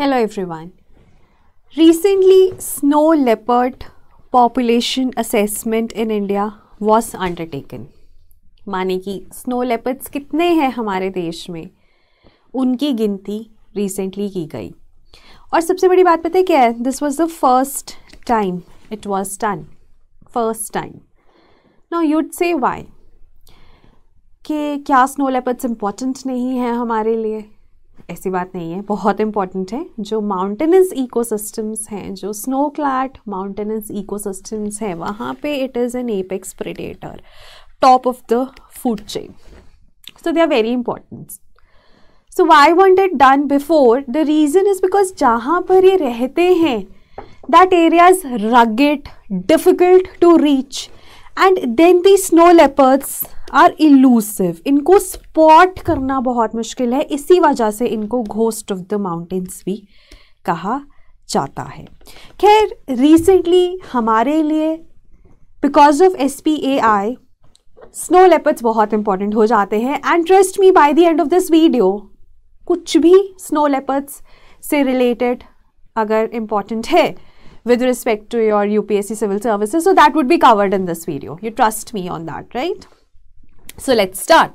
Hello everyone. Recently, snow leopard population assessment in India was undertaken. माने कि snow leopards कितने हैं हमारे देश में उनकी गिनती रिसेंटली की गई और सबसे बड़ी बात पता है क्या है this was the first time it was done first time no you'd say why कि क्या स्नो लेपर्ड्स इम्पॉर्टेंट नहीं है हमारे लिए ऐसी बात नहीं है बहुत इम्पॉर्टेंट है जो माउंटेनस इकोसिस्टम्स हैं जो स्नो क्लैट माउंटेनस इकोसिस्टम्स हैं वहाँ पे it is an apex predator top of the food chain so they are very important so why want it done before the reason is because जहाँ पर ये रहते हैं that area is rugged difficult to reach and then the snow leopards are elusive इनको spot करना बहुत मुश्किल है इसी वजह से इनको घोस्ट ऑफ द माउंटेन्स भी कहा जाता है खैर रिसेंटली हमारे लिए because of S P A I snow leopards बहुत इंपॉर्टेंट हो जाते हैं and trust me by the end of this video कुछ भी स्नो लेपर्ड्स से रिलेटेड अगर इम्पॉर्टेंट है with respect to your U P S C civil services so that would be covered in this video you trust me on that right so let start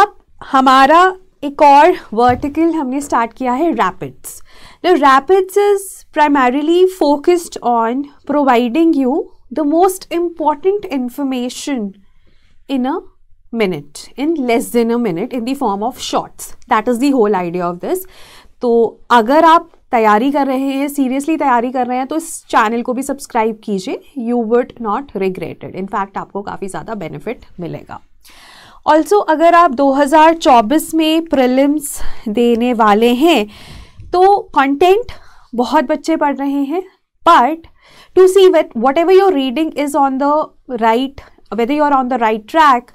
अब हमारा एक और vertical हमने start किया है rapids rapids is primarily focused on providing you the most important information in a minute in less than a minute in the form of shorts that is the whole idea of this तो अगर आप तैयारी कर रहे हैं seriously तैयारी कर रहे हैं तो इस चैनल को भी सब्सक्राइब कीजिए you would not regretted in fact आपको काफ़ी ज़्यादा बेनिफिट मिलेगा ऑल्सो अगर आप 2024 में प्रिलिम्स देने वाले हैं तो कंटेंट बहुत बच्चे पढ़ रहे हैं but to see wait what ever your reading is on the right whether you are on the right track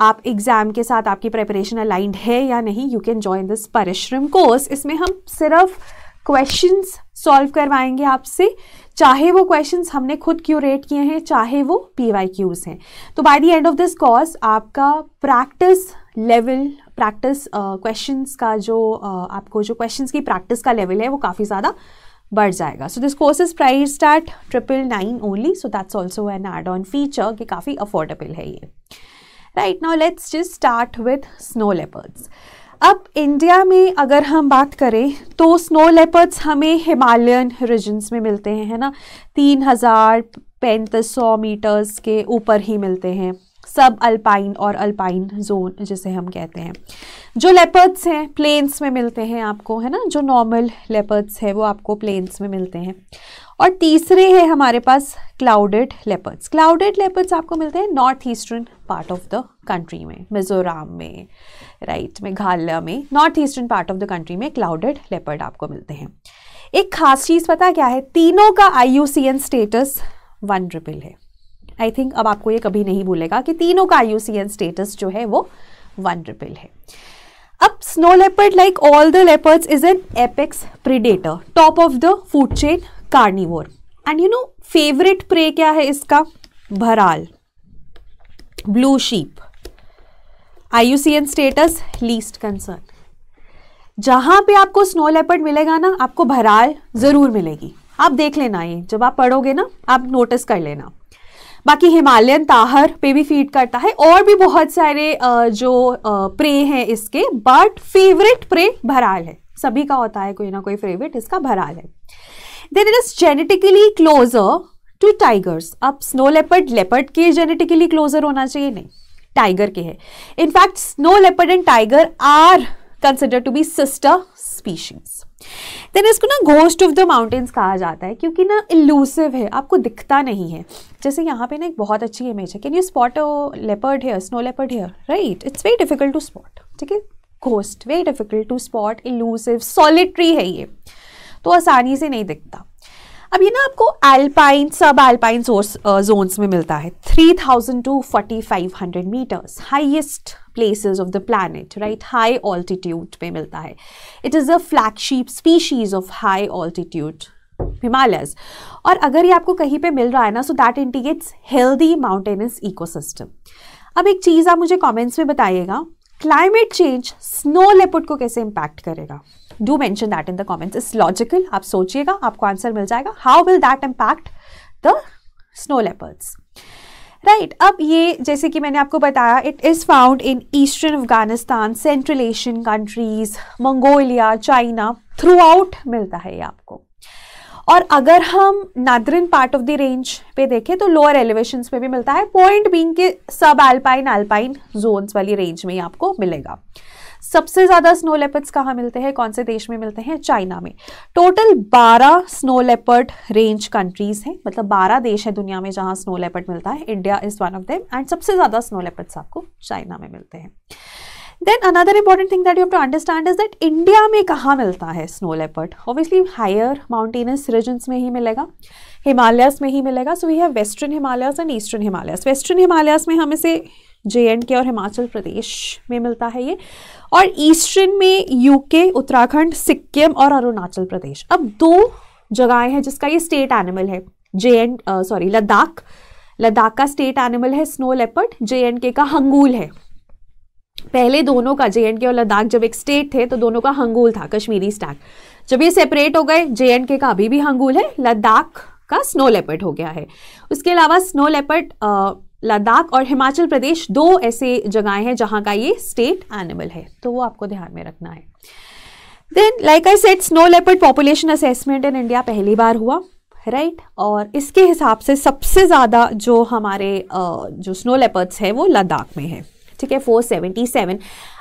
आप एग्ज़ाम के साथ आपकी प्रेपरेशन अलाइंड है या नहीं you can join this Parishram course इसमें हम सिर्फ क्वेश्चंस सॉल्व करवाएंगे आपसे चाहे वो क्वेश्चंस हमने खुद क्यूरेट किए हैं चाहे वो वाई क्यूज हैं तो by the end of this course आपका प्रैक्टिस लेवल प्रैक्टिस क्वेश्चंस का जो uh, आपको जो क्वेश्चंस की प्रैक्टिस का लेवल है वो काफ़ी ज़्यादा बढ़ जाएगा so this course is price start triple nine only so that's also an add on feature कि काफ़ी अफोर्डेबल है ये right now let's just start with snow leopards अब इंडिया में अगर हम बात करें तो स्नो लेपर्ड्स हमें हिमालयन रीजन्स में मिलते हैं है ना तीन हज़ार पैंतीस सौ मीटर्स के ऊपर ही मिलते हैं सब अल्पाइन और अल्पाइन जोन जिसे हम कहते हैं जो लेपर्ड्स हैं प्लेन्स में मिलते हैं आपको है ना जो नॉर्मल लेपर्ड्स है वो आपको प्लेन्स में मिलते हैं और तीसरे है हमारे पास क्लाउडेड लेपर्ड्स क्लाउडेड लेपर्ड्स आपको मिलते हैं north eastern part of the country में मिजोराम में राइट मेघालय में north eastern part of the country में क्लाउडेड लेपर्ड आपको मिलते हैं एक खास चीज़ पता क्या है तीनों का आई स्टेटस वन ट्रिपल है आई थिंक अब आपको ये कभी नहीं भूलेगा कि तीनों का आई स्टेटस जो है वो वन ट्रिपल है अब snow leopard like all the leopard is an apex predator top of the food chain carnivore and you know favourite prey क्या है इसका bharal blue sheep IUCN status least concern जहां पे आपको स्नो लेपर्ड मिलेगा ना आपको भराल ज़रूर मिलेगी आप देख लेना ये जब आप पढ़ोगे ना आप नोटिस कर लेना बाकी हिमालयन ताहर पे भी फीड करता है और भी बहुत सारे जो प्रे हैं इसके बट फेवरेट प्रे भराल है सभी का होता है कोई ना कोई फेवरेट इसका भराल है then it is genetically closer to tigers अब स्नो लेपर्ड लेपर्ड के जेनेटिकली क्लोजर होना चाहिए नहीं टाइगर के है in fact snow leopard and tiger are consider to be sister species then इसको ना घोस्ट ऑफ द माउंटेन्स कहा जाता है क्योंकि ना इलूसिव है आपको दिखता नहीं है जैसे यहाँ पे ना एक बहुत अच्छी इमेज है can you spot a leopard here snow leopard here right it's very difficult to spot ठीक है ghost very difficult to spot elusive solitary है ये तो आसानी से नहीं दिखता अब ये ना आपको एल्पाइन सब एल्पाइन सोर्स जोन्स में मिलता है 3000 to 4500 metres highest places of the plan right high altitude पे मिलता है it is a flagship species of high altitude Himalayas और अगर ये आपको कहीं पे मिल रहा है ना so that indicates healthy mountainous ecosystem अब एक चीज़ आप मुझे कॉमेंट्स में बताइएगा क्लाइमेट चेंज स्नो लेपुट को कैसे इम्पैक्ट करेगा do mention that in the comments is logical आप सोचिएगा आपको आंसर मिल जाएगा how will that impact the snow leopards right अब ये जैसे कि मैंने आपको बताया it is found in eastern Afghanistan central Asian countries Mongolia China throughout मिलता है ये आपको और अगर हम northern part of the range पे देखें तो लोअर एलिवेशन पे भी मिलता है पॉइंट बींग के सब अल्पाइन अल्पाइन जोन्स वाली रेंज में ही आपको मिलेगा सबसे ज़्यादा स्नो लेपर्ड्स कहाँ मिलते हैं कौन से देश में मिलते हैं चाइना में total 12 snow leopard range countries हैं मतलब 12 देश हैं दुनिया में जहाँ स्नो लेपर्ड मिलता है India is one of them and सबसे ज़्यादा स्नो लेपर्ड्स आपको चाइना में मिलते हैं then another important thing that you to understand is that India में कहाँ मिलता है snow leopard obviously higher mountainous regions में ही मिलेगा हिमालयस में ही मिलेगा so we have western Himalayas and eastern Himalayas western Himalayas में हम इसे जे एंड के और हिमाचल प्रदेश में मिलता है ये और ईस्टर्न में यूके उत्तराखंड सिक्किम और अरुणाचल प्रदेश अब दो जगहें हैं जिसका ये स्टेट एनिमल है J and sorry Ladakh Ladakh का स्टेट एनिमल है snow leopard J and K का हंगूल है पहले दोनों का जे एंड के और लद्दाख जब एक स्टेट थे तो दोनों का हंगूल था कश्मीरी स्टैक जब ये सेपरेट हो गए जे एंड के का अभी भी हंगूल है लद्दाख का स्नो लेपर्ड हो गया है उसके अलावा स्नो लेपर्ड लद्दाख और हिमाचल प्रदेश दो ऐसे जगहें हैं जहाँ का ये स्टेट एनिमल है तो वो आपको ध्यान में रखना है then like I said snow leopard population assessment in India पहली बार हुआ राइट right? और इसके हिसाब से सबसे ज़्यादा जो हमारे जो स्नो लेपर्ड्स है वो लद्दाख में है ठीक है 477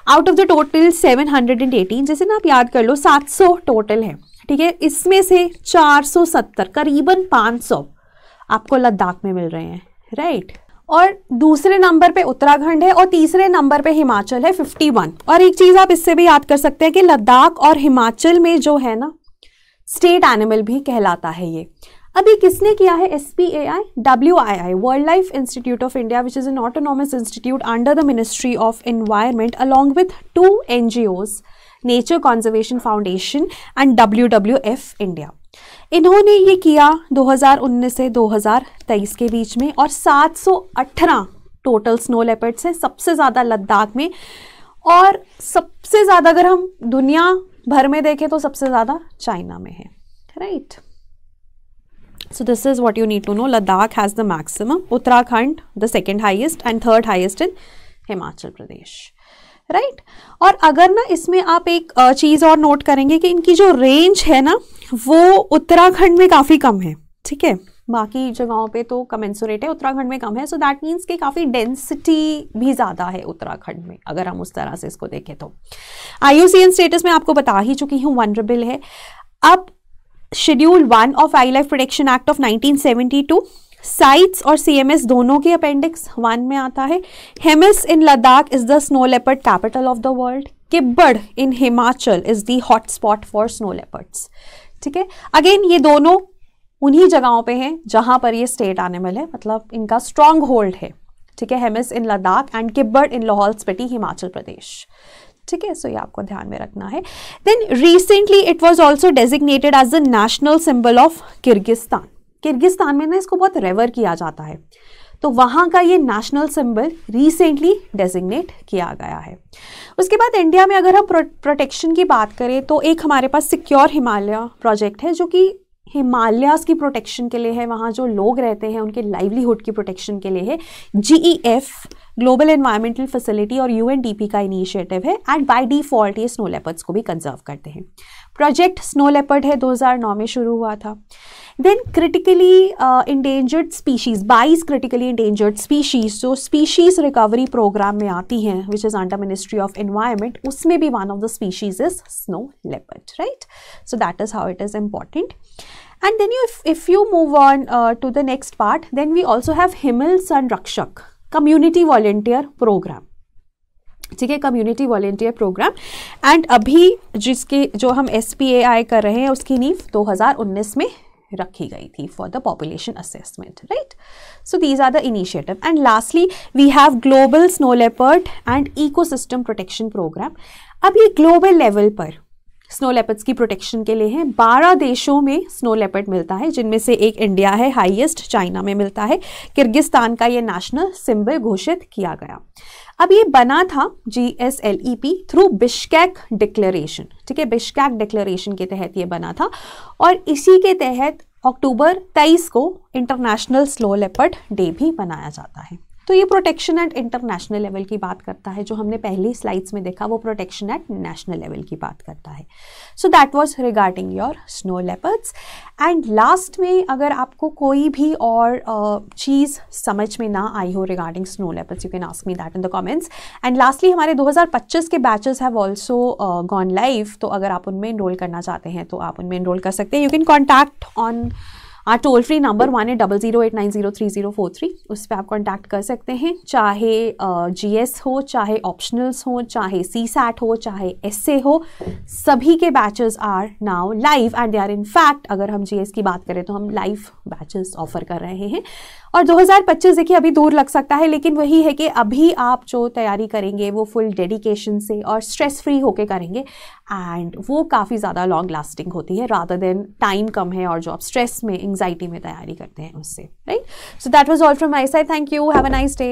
आउट ऑफ द टोटल 718 जैसे ना आप याद कर लो 700 टोटल है ठीक है इसमें से 470 करीबन 500 आपको लद्दाख में मिल रहे हैं राइट right? और दूसरे नंबर पे उत्तराखंड है और तीसरे नंबर पे हिमाचल है 51 और एक चीज़ आप इससे भी याद कर सकते हैं कि लद्दाख और हिमाचल में जो है ना स्टेट एनिमल भी कहलाता है ये अभी किसने किया है S P A I W I I world life institute of India which is an autonomous institute under the ministry of environment along with two N G Os nature conservation foundation and W W F India इन्होंने ये किया 2019 से 2023 के बीच में और 718 total snow leopards हैं सबसे ज़्यादा लद्दाख में और सबसे ज़्यादा अगर हम दुनिया भर में देखें तो सबसे ज़्यादा चाइना में है right so this is what you need to know ladakh has the maximum uttarakhand the second highest and third highest in himachal pradesh right और अगर ना इसमें आप एक चीज़ और नोट करेंगे कि इनकी जो रेंज है ना वो उत्तराखंड में काफ़ी कम है ठीक है बाकी जगहों पे तो कमेंसुरेट है उत्तराखंड में कम है सो दैट मीन्स कि काफ़ी डेंसिटी भी ज़्यादा है उत्तराखंड में अगर हम उस तरह से इसको देखें तो आई स्टेटस में आपको बता ही चुकी हूँ वनरेबल है अब schedule one of wild life protection act of 1972 CITES और सीएमएस दोनों के अपेंडिक्स वन में आता है Hemis in Ladakh is the snow leopard capital of the world Kibber in Himachal is the hotspot for snow leopards ठीक है अगेन ये दोनों उन्हीं जगहों पे हैं जहाँ पर ये स्टेट एनिमल है मतलब इनका स्ट्रॉन्ग होल्ड है ठीक है Hemis in Ladakh and Kibber in Lahaul Spiti Himachal Pradesh ठीक है सो ये आपको ध्यान में रखना है then recently it was also designated as the national symbol of Kyrgyzstan Kyrgyzstan में ना इसको बहुत रेवर किया जाता है तो वहाँ का ये नेशनल सिंबल रिसेंटली डेजिग्नेट किया गया है उसके बाद इंडिया में अगर हम प्रोटेक्शन की बात करें तो एक हमारे पास सिक्योर हिमालय प्रोजेक्ट है जो कि हिमालयास की प्रोटेक्शन के लिए है वहाँ जो लोग रहते हैं उनके लाइवलीहुड की प्रोटेक्शन के लिए है जी ग्लोबल एनवायरमेंटल फैसिलिटी और यू का इनिशिएटिव है एंड बाय डिफॉल्ट ये स्नो लेपर्ड्स को भी कंजर्व करते हैं प्रोजेक्ट स्नो लेपर्ड है 2009 में शुरू हुआ था Then critically uh, endangered species, buys critically endangered species So species recovery program में आती हैं which is under Ministry of Environment, उसमें भी one of the species is snow leopard, right? So that is how it is important. And then you, if, if you move on uh, to the next part, then we also have Himal Sanrakshak, Community Volunteer Program. ठीक है community volunteer programme and अभी जिसके जो हम S कर रहे हैं उसकी नींव 2019 में रखी गई थी for the population assessment right so these are the initiative and lastly we have global snow leopard and ecosystem protection program अब ये ग्लोबल लेवल पर स्नो लेपर्ड्स की प्रोटेक्शन के लिए हैं बारह देशों में स्नो लेपर्ड मिलता है जिनमें से एक इंडिया है हाईएस्ट चाइना में मिलता है किर्गिस्तान का ये नेशनल सिंबल घोषित किया गया अब ये बना था G S L E P through Bishkek declaration ठीक है बिशकैक डिक्लेरेशन के तहत ये बना था और इसी के तहत अक्टूबर 23 को इंटरनेशनल स्लो लेपर्ड डे भी मनाया जाता है तो ये प्रोटेक्शन एट इंटरनेशनल लेवल की बात करता है जो हमने पहली स्लाइड्स में देखा वो प्रोटेक्शन एट नेशनल लेवल की बात करता है so that was regarding your snow leopards and last में अगर आपको कोई भी और uh, चीज़ समझ में ना आई हो regarding snow leopards you can ask me that in the comments and lastly हमारे पच्चीस के batches have also gone live तो अगर आप उनमें इनरोल करना चाहते हैं तो आप उनमें इनरोल कर सकते हैं you can contact on a toll free number one है double zero eight nine zero three zero four three उस पर आप कॉन्टैक्ट कर सकते हैं चाहे जी एस हो चाहे ऑप्शनल्स हो चाहे सी सैट हो चाहे एस ए हो सभी के batches are now live and they are in fact अगर हम जी की बात करें तो हम लाइव बैचेस ऑफर कर रहे हैं और 2025 देखिए अभी दूर लग सकता है लेकिन वही है कि अभी आप जो तैयारी करेंगे वो फुल डेडिकेशन से और स्ट्रेस फ्री होके करेंगे एंड वो काफ़ी ज़्यादा लॉन्ग लास्टिंग होती है रादर देन टाइम कम है और जो आप स्ट्रेस में एंगजाइटी में तैयारी करते हैं उससे right so that was all from my side thank you have a nice day